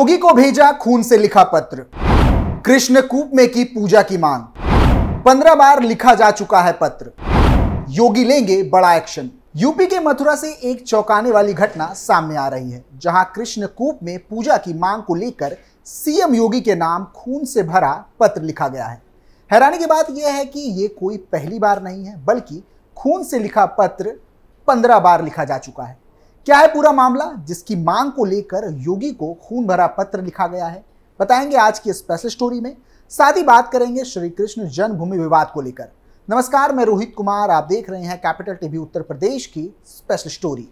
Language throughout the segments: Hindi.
योगी को भेजा खून से लिखा पत्र कृष्ण कूप में की पूजा की मांग पंद्रह बार लिखा जा चुका है पत्र योगी लेंगे बड़ा एक्शन यूपी के मथुरा से एक चौंकाने वाली घटना सामने आ रही है जहां कृष्ण कूप में पूजा की मांग को लेकर सीएम योगी के नाम खून से भरा पत्र लिखा गया है हैरानी की बात यह है कि यह कोई पहली बार नहीं है बल्कि खून से लिखा पत्र पंद्रह बार लिखा जा चुका है क्या है पूरा मामला जिसकी मांग को लेकर योगी को खून भरा पत्र लिखा गया है बताएंगे आज की स्पेशल स्टोरी में साथ ही बात करेंगे श्री कृष्ण जन्मभूमि विवाद को लेकर नमस्कार मैं रोहित कुमार आप देख रहे हैं कैपिटल टीवी उत्तर प्रदेश की स्पेशल स्टोरी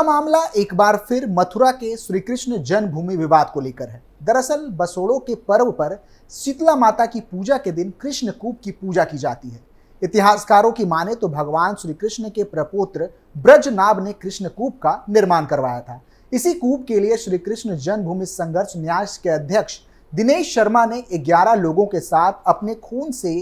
पूरा मामला एक बार फिर मथुरा के श्री कृष्ण जन्मभूमि विवाद को लेकर है दरअसल बसोड़ों के पर्व पर शीतला माता की पूजा के दिन कृष्ण कूप की पूजा की जाती है इतिहासकारों की माने तो भगवान श्री कृष्ण के प्रपोत्र ब्रजनाभ ने कृष्ण कूप का निर्माण करवाया था इसी कूप के लिए श्री कृष्ण जन्मभूमि संघर्ष न्यास के अध्यक्ष दिनेश शर्मा ने 11 लोगों के साथ अपने खून से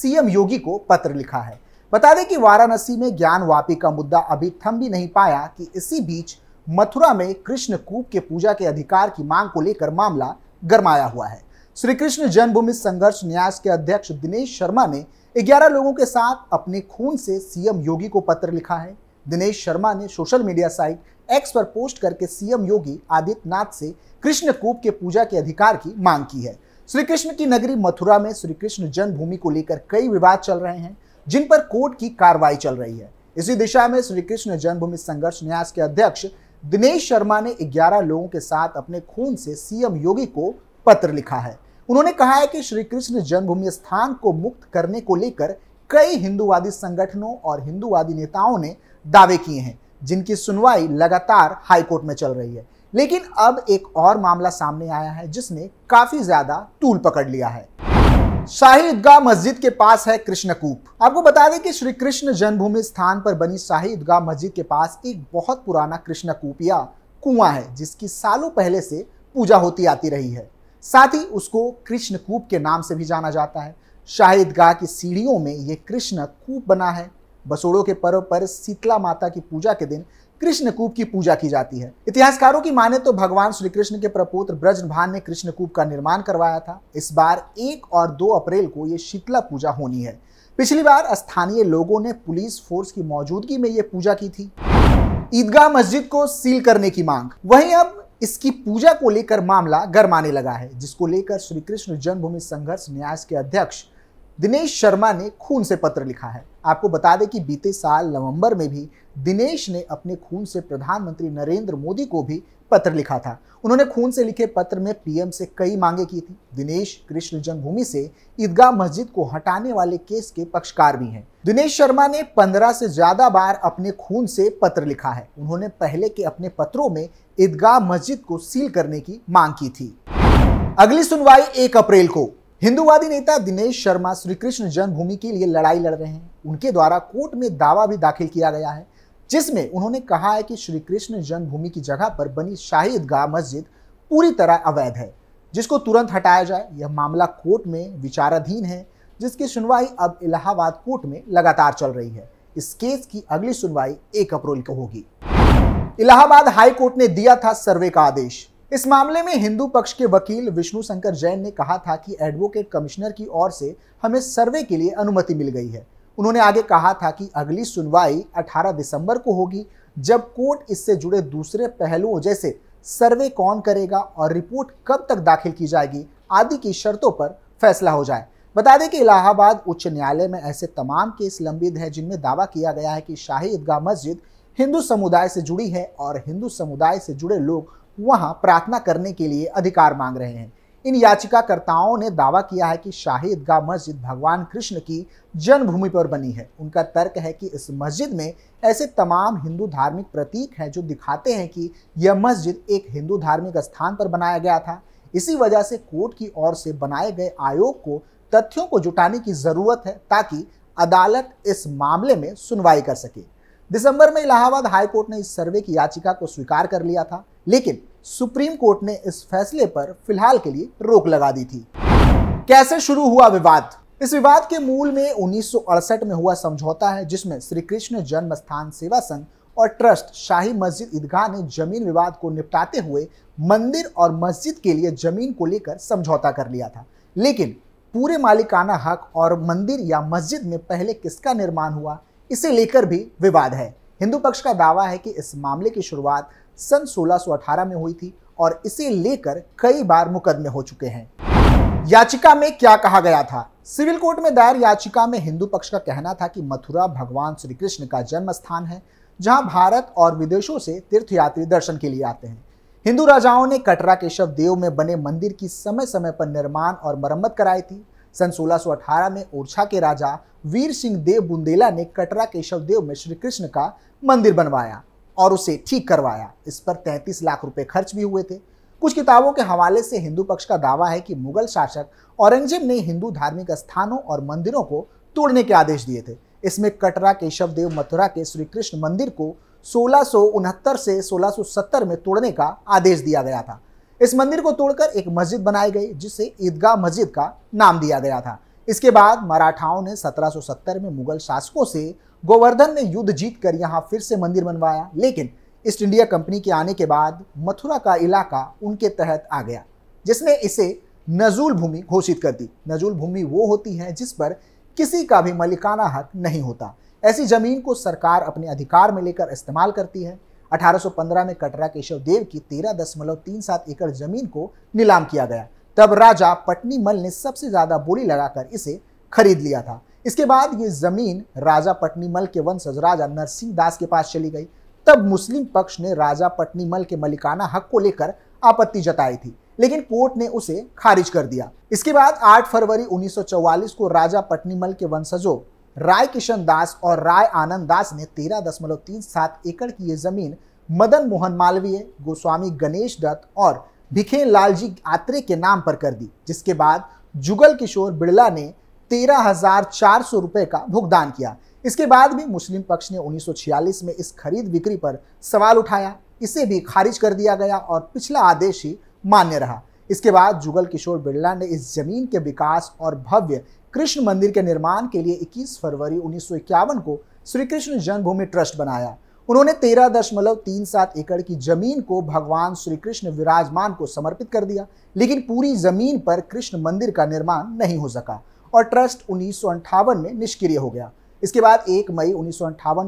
सीएम योगी को पत्र लिखा है बता दें कि वाराणसी में ज्ञान वापी का मुद्दा अभी थम भी नहीं पाया कि इसी बीच मथुरा में कृष्ण कूप के पूजा के अधिकार की मांग को लेकर मामला गरमाया हुआ है श्री कृष्ण जन्मभूमि संघर्ष न्यास के अध्यक्ष दिनेश शर्मा ने 11 लोगों के साथ अपने खून से सीएम योगी को पत्र लिखा है दिनेश शर्मा ने सोशल मीडिया साइट एक्स पर पोस्ट करके सीएम योगी आदित्यनाथ से कृष्ण कूप के पूजा के अधिकार की मांग की है श्री कृष्ण की नगरी मथुरा में श्री कृष्ण जन्मभूमि को लेकर कई विवाद चल रहे हैं जिन पर कोर्ट की कार्रवाई चल रही है इसी दिशा में श्री कृष्ण जन्मभूमि संघर्ष न्यास के अध्यक्ष दिनेश शर्मा ने 11 लोगों के साथ अपने खून से सीएम योगी को पत्र लिखा है उन्होंने कहा है कि श्री कृष्ण जन्मभूमि स्थान को मुक्त करने को लेकर कई हिंदूवादी संगठनों और हिंदूवादी नेताओं ने दावे किए हैं जिनकी सुनवाई लगातार हाईकोर्ट में चल रही है लेकिन अब एक और मामला सामने आया है जिसने काफी ज्यादा तूल पकड़ लिया है शाही ईदगाह मस्जिद के पास है कृष्णकूप आपको बता दें कि श्री कृष्ण जन्मभूमि स्थान पर बनी शाही ईदगाह मस्जिद के पास एक बहुत पुराना कृष्णकूप या कुआं है जिसकी सालों पहले से पूजा होती आती रही है साथ ही उसको कृष्णकूप के नाम से भी जाना जाता है शाही ईदगाह की सीढ़ियों में ये कृष्ण कूप बना है बसोड़ों के पर्व पर शीतला माता की पूजा के दिन कृष्णकूप की पूजा की जाती है इतिहासकारों की माने तो भगवान श्री कृष्ण के प्रपोत्र ब्रजभान ने कृष्णकूप का निर्माण करवाया था इस बार एक और दो अप्रैल को ये शीतला पूजा होनी है पिछली बार स्थानीय लोगों ने पुलिस फोर्स की मौजूदगी में ये पूजा की थी ईदगाह मस्जिद को सील करने की मांग वहीं अब इसकी पूजा को लेकर मामला गरमाने लगा है जिसको लेकर श्री कृष्ण जन्मभूमि संघर्ष न्यास के अध्यक्ष दिनेश शर्मा ने खून से पत्र लिखा है आपको बता दें कि बीते साल नवंबर में भी दिनेश ने अपने खून से प्रधानमंत्री नरेंद्र मोदी को भी पत्र लिखा था उन्होंने खून से लिखे पत्र में पीएम से कई मांगे की थी दिनेश कृष्ण जन्मभूमि से ईदगाह मस्जिद को हटाने वाले केस के पक्षकार भी हैं दिनेश शर्मा ने 15 से ज्यादा बार अपने खून से पत्र लिखा है उन्होंने पहले के अपने पत्रों में ईदगाह मस्जिद को सील करने की मांग की थी अगली सुनवाई एक अप्रैल को हिंदूवादी नेता दिनेश शर्मा श्री कृष्ण जन्मभूमि के लिए लड़ाई लड़ रहे हैं उनके द्वारा कोर्ट में दावा भी दाखिल किया गया है जिसमें उन्होंने कहा है कि श्री कृष्ण जन्मभूमि की जगह पर बनी शाहिद गाह मस्जिद पूरी तरह अवैध है जिसको तुरंत हटाया जाए यह मामला कोर्ट में विचाराधीन है जिसकी सुनवाई अब इलाहाबाद कोर्ट में लगातार चल रही है इस केस की अगली सुनवाई एक अप्रैल को होगी इलाहाबाद हाई कोर्ट ने दिया था सर्वे का आदेश इस मामले में हिंदू पक्ष के वकील विष्णु शंकर जैन ने कहा था कि एडवोकेट कमिश्नर की ओर से हमें सर्वे के लिए अनुमति मिल गई है उन्होंने आगे कहा था कि अगली सुनवाई 18 दिसंबर को होगी जब कोर्ट इससे जुड़े दूसरे पहलुओं जैसे सर्वे कौन करेगा और रिपोर्ट कब तक दाखिल की जाएगी आदि की शर्तों पर फैसला हो जाए बता दें कि इलाहाबाद उच्च न्यायालय में ऐसे तमाम केस लंबित हैं जिनमें दावा किया गया है कि शाही ईदगाह मस्जिद हिंदू समुदाय से जुड़ी है और हिंदू समुदाय से जुड़े लोग वहां प्रार्थना करने के लिए अधिकार मांग रहे हैं इन याचिकाकर्ताओं ने दावा किया है कि शाही ईदगाह मस्जिद भगवान कृष्ण की जन्मभूमि पर बनी है उनका तर्क है कि इस मस्जिद में ऐसे तमाम हिंदू धार्मिक प्रतीक हैं जो दिखाते हैं कि यह मस्जिद एक हिंदू धार्मिक स्थान पर बनाया गया था इसी वजह से कोर्ट की ओर से बनाए गए आयोग को तथ्यों को जुटाने की ज़रूरत है ताकि अदालत इस मामले में सुनवाई कर सके दिसंबर में इलाहाबाद हाई कोर्ट ने इस सर्वे की याचिका को स्वीकार कर लिया था लेकिन सुप्रीम कोर्ट ने इस फैसले पर फिलहाल के लिए रोक लगा दी थी कैसे शुरू हुआ विवाद इस विवाद के मूल में उन्नीस में हुआ समझौता है जिसमें श्री कृष्ण जन्म स्थान सेवा संघ और ट्रस्ट शाही मस्जिद ईदगाह ने जमीन विवाद को निपटाते हुए मंदिर और मस्जिद के लिए जमीन को लेकर समझौता कर लिया था लेकिन पूरे मालिकाना हक और मंदिर या मस्जिद में पहले किसका निर्माण हुआ इसे लेकर भी विवाद है हिंदू पक्ष का दावा है कि इस मामले की शुरुआत सन 1618 में हुई थी और इसे लेकर कई बार मुकदमे हो चुके हैं याचिका में क्या कहा गया था सिविल कोर्ट में दायर याचिका में हिंदू पक्ष का कहना था कि मथुरा भगवान श्री कृष्ण का जन्म स्थान है जहां भारत और विदेशों से तीर्थयात्री दर्शन के लिए आते हैं हिंदू राजाओं ने कटरा केशव देव में बने मंदिर की समय समय पर निर्माण और मरम्मत कराई थी सन सोलह में ओरछा के राजा वीर सिंह देव बुंदेला ने कटरा केशव देव में श्री कृष्ण का मंदिर बनवाया और उसे ठीक करवाया इस पर 33 लाख रुपए खर्च भी हुए थे कुछ किताबों के हवाले से हिंदू पक्ष का दावा है कि मुगल शासक औरंगजेब ने हिंदू धार्मिक स्थानों और मंदिरों को तोड़ने के आदेश दिए थे इसमें कटरा केशव देव मथुरा के श्री कृष्ण मंदिर को सोलह से सोलह में तोड़ने का आदेश दिया गया था इस मंदिर को तोड़कर एक मस्जिद बनाई गई जिसे ईदगाह मस्जिद का नाम दिया गया था इसके बाद मराठाओं ने 1770 में मुगल शासकों से गोवर्धन में युद्ध जीत कर यहाँ फिर से मंदिर बनवाया लेकिन ईस्ट इंडिया कंपनी के आने के बाद मथुरा का इलाका उनके तहत आ गया जिसने इसे नजूल भूमि घोषित कर दी नजूल भूमि वो होती है जिस पर किसी का भी मलिकाना हक नहीं होता ऐसी जमीन को सरकार अपने अधिकार में लेकर इस्तेमाल करती है 1815 में कटरा केशव देव की तेरह दशमलव तीन सात एकड़ जमीन को नीलाम किया गया तब राजा पटनी मल ने सबसे ज्यादा बोली लगाकर इसे खरीद लिया था इसके बाद ये जमीन राजा पटनी मल के वंशज राजा नरसिंह दास के पास चली गई तब मुस्लिम पक्ष ने राजा पटनी मल के मलिकाना हक को लेकर आपत्ति जताई थी लेकिन कोर्ट ने उसे खारिज कर दिया इसके बाद 8 फरवरी 1944 को राजा पटनीमल के वंशजों राय किशन दास और राय आनंद दास ने तेरह दशमलव तीन सात एकड़ की ये जमीन मदन मोहन मालवीय गोस्वामी गणेश दत्त और भिखेन लाल जी आत्रे के नाम पर कर दी जिसके बाद जुगल किशोर बिड़ला ने तेरह हजार चार सौ रुपये का भुगतान किया इसके बाद भी मुस्लिम पक्ष ने 1946 में इस खरीद बिक्री पर सवाल उठाया इसे भी खारिज कर दिया गया और पिछला आदेश ही मान्य रहा इसके बाद जुगल किशोर बिड़ला ने इस जमीन के विकास और भव्य कृष्ण मंदिर के निर्माण के लिए 21 फरवरी उन्नीस को श्री कृष्ण जन्मभूमि ट्रस्ट बनाया उन्होंने तेरह दशमलव तीन सात एकड़ की जमीन को भगवान श्री कृष्ण विराजमान को समर्पित कर दिया लेकिन पूरी जमीन पर कृष्ण मंदिर का निर्माण नहीं हो सका और ट्रस्ट उन्नीस में निष्क्रिय हो गया इसके बाद एक मई उन्नीस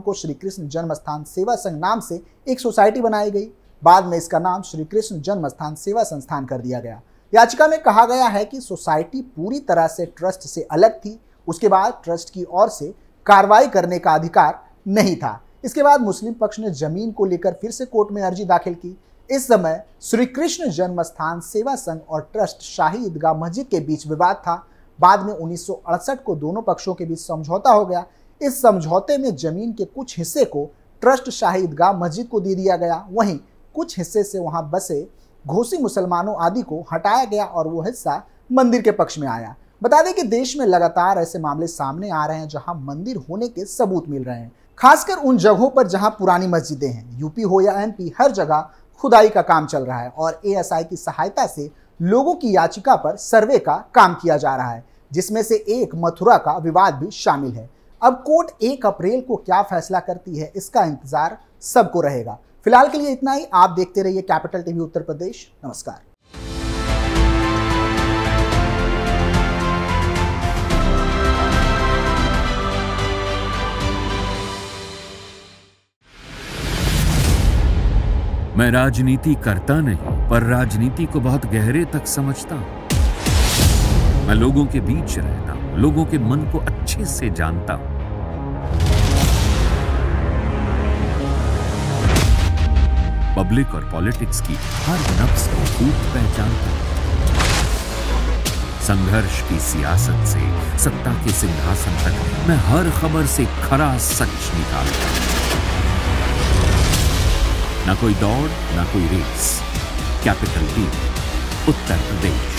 को श्री कृष्ण जन्म स्थान सेवा संघ नाम से एक सोसाइटी बनाई गई बाद में इसका नाम श्री कृष्ण जन्म स्थान सेवा संस्थान कर दिया गया याचिका में कहा गया है कि सोसाइटी पूरी तरह से ट्रस्ट से अलग थी उसके बाद ट्रस्ट की ओर से कार्रवाई करने का अधिकार नहीं था इसके बाद मुस्लिम पक्ष ने जमीन को लेकर फिर से कोर्ट में अर्जी दाखिल की इस समय श्री कृष्ण जन्म स्थान सेवा संघ और ट्रस्ट शाही ईदगाह मस्जिद के बीच विवाद था बाद में उन्नीस को दोनों पक्षों के बीच समझौता हो गया इस समझौते में जमीन के कुछ हिस्से को ट्रस्ट शाही ईदगाह मस्जिद को दे दिया गया वहीं कुछ हिस्से से वहां बसे घोसी मुसलमानों आदि को हटाया गया और वो हिस्सा मंदिर के पक्ष में आया बता दें कि देश में लगातार ऐसे मामले सामने आ रहे हैं जहां मंदिर होने के सबूत मिल रहे हैं खासकर उन जगहों पर जहां पुरानी मस्जिदें हैं यूपी हो या एमपी हर जगह खुदाई का काम चल रहा है और एएसआई की सहायता से लोगों की याचिका पर सर्वे का काम किया जा रहा है जिसमें से एक मथुरा का विवाद भी शामिल है अब कोर्ट एक अप्रैल को क्या फैसला करती है इसका इंतजार सबको रहेगा फिलहाल के लिए इतना ही आप देखते रहिए कैपिटल टीवी उत्तर प्रदेश नमस्कार मैं राजनीति करता नहीं पर राजनीति को बहुत गहरे तक समझता हूं मैं लोगों के बीच रहता हूं लोगों के मन को अच्छे से जानता हूं पब्लिक और पॉलिटिक्स की हर नफ्स को खूब पहचानता संघर्ष की सियासत से सत्ता के सिंहासन तक मैं हर खबर से खरा सच निकालता ना कोई दौड़ ना कोई रेस कैपिटल टीम उत्तर प्रदेश